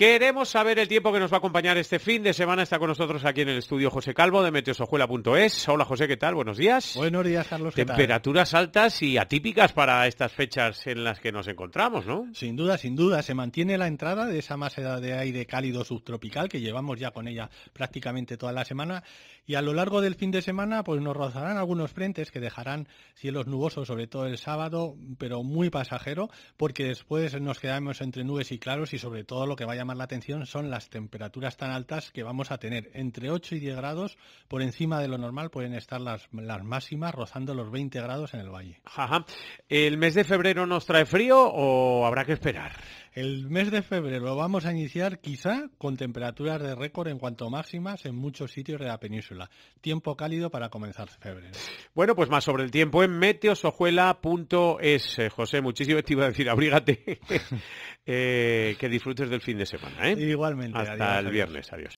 Queremos saber el tiempo que nos va a acompañar este fin de semana. Está con nosotros aquí en el estudio José Calvo de meteosojuela.es. Hola José, ¿qué tal? Buenos días. Buenos días, Carlos. Temperaturas altas y atípicas para estas fechas en las que nos encontramos, ¿no? Sin duda, sin duda. Se mantiene la entrada de esa masa de aire cálido subtropical que llevamos ya con ella prácticamente toda la semana. Y a lo largo del fin de semana, pues nos rozarán algunos frentes que dejarán cielos nubosos, sobre todo el sábado, pero muy pasajero, porque después nos quedamos entre nubes y claros y sobre todo lo que vayamos la atención son las temperaturas tan altas que vamos a tener. Entre 8 y 10 grados por encima de lo normal pueden estar las, las máximas rozando los 20 grados en el valle. ¿El mes de febrero nos trae frío o habrá que esperar? El mes de febrero vamos a iniciar quizá con temperaturas de récord en cuanto máximas en muchos sitios de la península. Tiempo cálido para comenzar febrero. Bueno, pues más sobre el tiempo en meteosojuela.es. Eh, José, muchísimo te iba a decir, abrígate, eh, que disfrutes del fin de semana. ¿eh? Igualmente. Hasta el viernes, adiós.